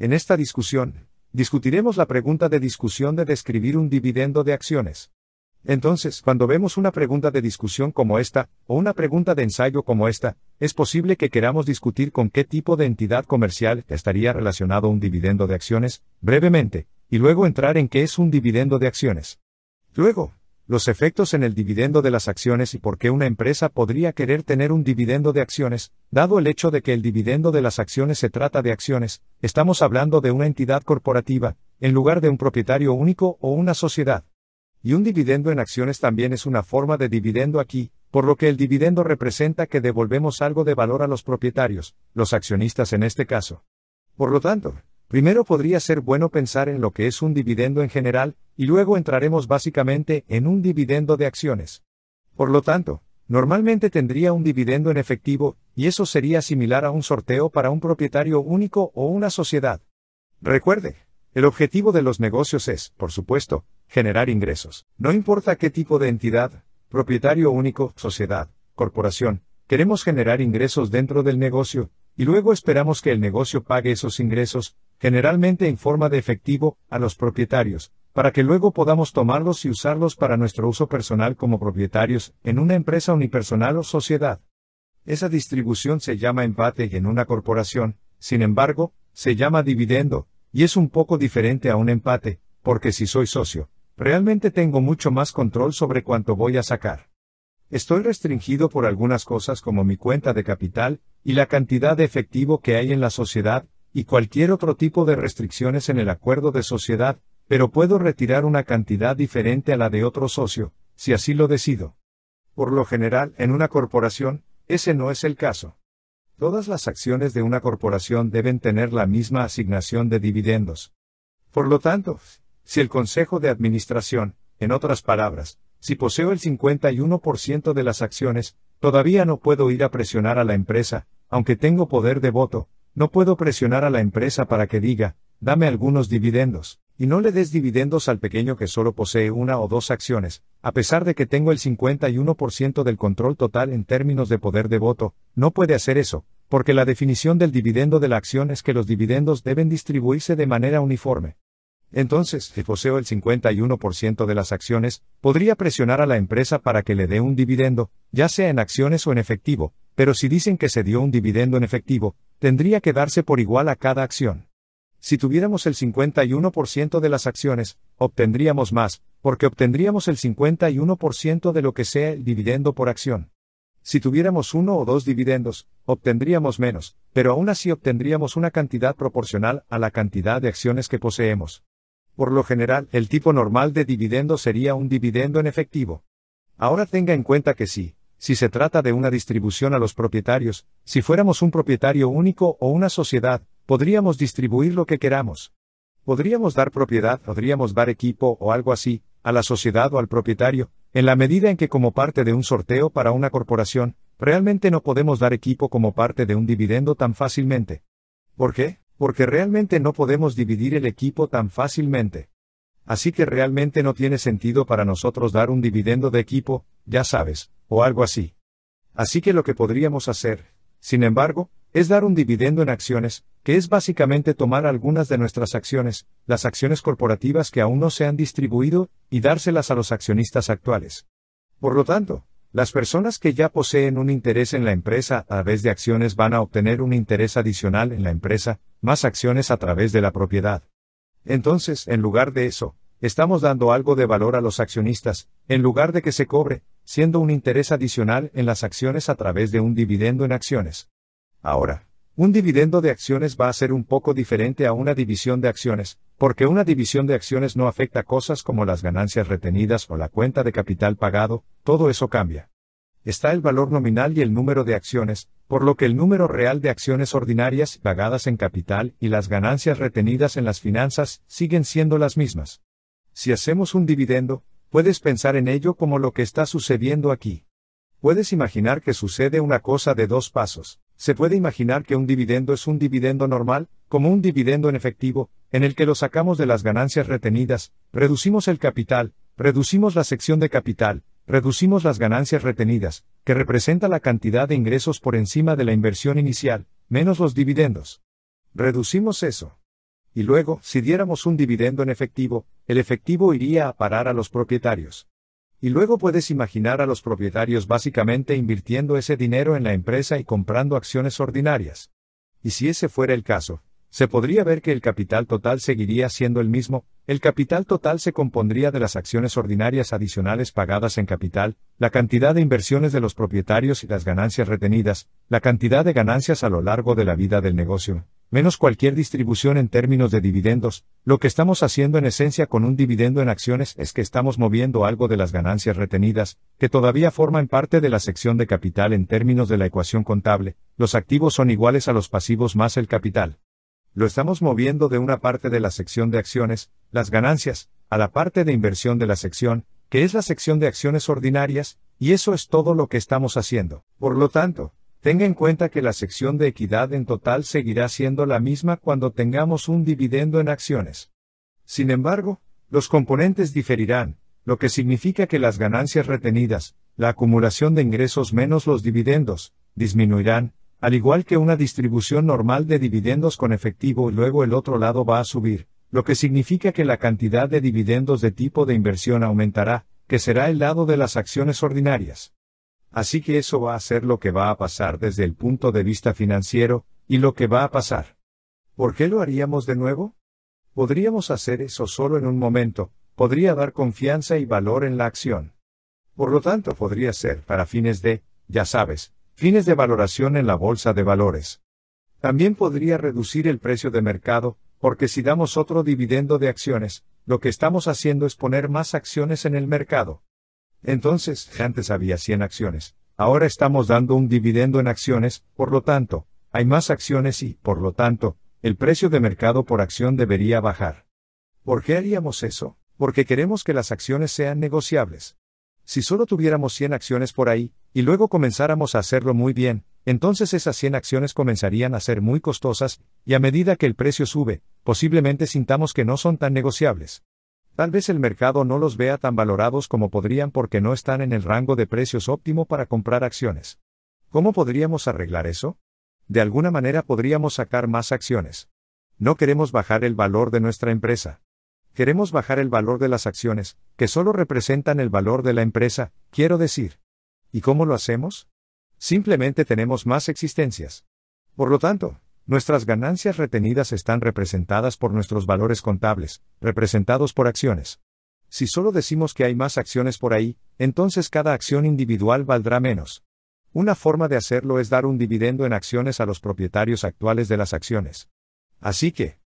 En esta discusión, discutiremos la pregunta de discusión de describir un dividendo de acciones. Entonces, cuando vemos una pregunta de discusión como esta, o una pregunta de ensayo como esta, es posible que queramos discutir con qué tipo de entidad comercial estaría relacionado un dividendo de acciones, brevemente, y luego entrar en qué es un dividendo de acciones. Luego, los efectos en el dividendo de las acciones y por qué una empresa podría querer tener un dividendo de acciones, dado el hecho de que el dividendo de las acciones se trata de acciones, estamos hablando de una entidad corporativa, en lugar de un propietario único o una sociedad. Y un dividendo en acciones también es una forma de dividendo aquí, por lo que el dividendo representa que devolvemos algo de valor a los propietarios, los accionistas en este caso. Por lo tanto, Primero podría ser bueno pensar en lo que es un dividendo en general, y luego entraremos básicamente en un dividendo de acciones. Por lo tanto, normalmente tendría un dividendo en efectivo, y eso sería similar a un sorteo para un propietario único o una sociedad. Recuerde, el objetivo de los negocios es, por supuesto, generar ingresos. No importa qué tipo de entidad, propietario único, sociedad, corporación, queremos generar ingresos dentro del negocio, y luego esperamos que el negocio pague esos ingresos, generalmente en forma de efectivo, a los propietarios, para que luego podamos tomarlos y usarlos para nuestro uso personal como propietarios, en una empresa unipersonal o sociedad. Esa distribución se llama empate en una corporación, sin embargo, se llama dividendo, y es un poco diferente a un empate, porque si soy socio, realmente tengo mucho más control sobre cuánto voy a sacar. Estoy restringido por algunas cosas como mi cuenta de capital, y la cantidad de efectivo que hay en la sociedad, y cualquier otro tipo de restricciones en el acuerdo de sociedad, pero puedo retirar una cantidad diferente a la de otro socio, si así lo decido. Por lo general, en una corporación, ese no es el caso. Todas las acciones de una corporación deben tener la misma asignación de dividendos. Por lo tanto, si el Consejo de Administración, en otras palabras, si poseo el 51% de las acciones, todavía no puedo ir a presionar a la empresa, aunque tengo poder de voto, no puedo presionar a la empresa para que diga, dame algunos dividendos, y no le des dividendos al pequeño que solo posee una o dos acciones, a pesar de que tengo el 51% del control total en términos de poder de voto, no puede hacer eso, porque la definición del dividendo de la acción es que los dividendos deben distribuirse de manera uniforme. Entonces, si poseo el 51% de las acciones, podría presionar a la empresa para que le dé un dividendo, ya sea en acciones o en efectivo, pero si dicen que se dio un dividendo en efectivo, tendría que darse por igual a cada acción. Si tuviéramos el 51% de las acciones, obtendríamos más, porque obtendríamos el 51% de lo que sea el dividendo por acción. Si tuviéramos uno o dos dividendos, obtendríamos menos, pero aún así obtendríamos una cantidad proporcional a la cantidad de acciones que poseemos. Por lo general, el tipo normal de dividendo sería un dividendo en efectivo. Ahora tenga en cuenta que si, si se trata de una distribución a los propietarios, si fuéramos un propietario único o una sociedad, podríamos distribuir lo que queramos. Podríamos dar propiedad, podríamos dar equipo o algo así, a la sociedad o al propietario, en la medida en que como parte de un sorteo para una corporación, realmente no podemos dar equipo como parte de un dividendo tan fácilmente. ¿Por qué? Porque realmente no podemos dividir el equipo tan fácilmente. Así que realmente no tiene sentido para nosotros dar un dividendo de equipo, ya sabes, o algo así. Así que lo que podríamos hacer, sin embargo, es dar un dividendo en acciones, que es básicamente tomar algunas de nuestras acciones, las acciones corporativas que aún no se han distribuido, y dárselas a los accionistas actuales. Por lo tanto, las personas que ya poseen un interés en la empresa a través de acciones van a obtener un interés adicional en la empresa, más acciones a través de la propiedad. Entonces, en lugar de eso, estamos dando algo de valor a los accionistas, en lugar de que se cobre, siendo un interés adicional en las acciones a través de un dividendo en acciones. Ahora, un dividendo de acciones va a ser un poco diferente a una división de acciones, porque una división de acciones no afecta cosas como las ganancias retenidas o la cuenta de capital pagado, todo eso cambia. Está el valor nominal y el número de acciones, por lo que el número real de acciones ordinarias pagadas en capital y las ganancias retenidas en las finanzas siguen siendo las mismas. Si hacemos un dividendo, Puedes pensar en ello como lo que está sucediendo aquí. Puedes imaginar que sucede una cosa de dos pasos. Se puede imaginar que un dividendo es un dividendo normal, como un dividendo en efectivo, en el que lo sacamos de las ganancias retenidas, reducimos el capital, reducimos la sección de capital, reducimos las ganancias retenidas, que representa la cantidad de ingresos por encima de la inversión inicial, menos los dividendos. Reducimos eso y luego, si diéramos un dividendo en efectivo, el efectivo iría a parar a los propietarios. Y luego puedes imaginar a los propietarios básicamente invirtiendo ese dinero en la empresa y comprando acciones ordinarias. Y si ese fuera el caso, se podría ver que el capital total seguiría siendo el mismo, el capital total se compondría de las acciones ordinarias adicionales pagadas en capital, la cantidad de inversiones de los propietarios y las ganancias retenidas, la cantidad de ganancias a lo largo de la vida del negocio, menos cualquier distribución en términos de dividendos, lo que estamos haciendo en esencia con un dividendo en acciones es que estamos moviendo algo de las ganancias retenidas, que todavía forman parte de la sección de capital en términos de la ecuación contable, los activos son iguales a los pasivos más el capital. Lo estamos moviendo de una parte de la sección de acciones, las ganancias, a la parte de inversión de la sección, que es la sección de acciones ordinarias, y eso es todo lo que estamos haciendo. Por lo tanto, Tenga en cuenta que la sección de equidad en total seguirá siendo la misma cuando tengamos un dividendo en acciones. Sin embargo, los componentes diferirán, lo que significa que las ganancias retenidas, la acumulación de ingresos menos los dividendos, disminuirán, al igual que una distribución normal de dividendos con efectivo y luego el otro lado va a subir, lo que significa que la cantidad de dividendos de tipo de inversión aumentará, que será el lado de las acciones ordinarias. Así que eso va a ser lo que va a pasar desde el punto de vista financiero, y lo que va a pasar. ¿Por qué lo haríamos de nuevo? Podríamos hacer eso solo en un momento, podría dar confianza y valor en la acción. Por lo tanto, podría ser para fines de, ya sabes, fines de valoración en la bolsa de valores. También podría reducir el precio de mercado, porque si damos otro dividendo de acciones, lo que estamos haciendo es poner más acciones en el mercado. Entonces, antes había 100 acciones. Ahora estamos dando un dividendo en acciones, por lo tanto, hay más acciones y, por lo tanto, el precio de mercado por acción debería bajar. ¿Por qué haríamos eso? Porque queremos que las acciones sean negociables. Si solo tuviéramos 100 acciones por ahí, y luego comenzáramos a hacerlo muy bien, entonces esas 100 acciones comenzarían a ser muy costosas, y a medida que el precio sube, posiblemente sintamos que no son tan negociables. Tal vez el mercado no los vea tan valorados como podrían porque no están en el rango de precios óptimo para comprar acciones. ¿Cómo podríamos arreglar eso? De alguna manera podríamos sacar más acciones. No queremos bajar el valor de nuestra empresa. Queremos bajar el valor de las acciones, que solo representan el valor de la empresa, quiero decir. ¿Y cómo lo hacemos? Simplemente tenemos más existencias. Por lo tanto, Nuestras ganancias retenidas están representadas por nuestros valores contables, representados por acciones. Si solo decimos que hay más acciones por ahí, entonces cada acción individual valdrá menos. Una forma de hacerlo es dar un dividendo en acciones a los propietarios actuales de las acciones. Así que,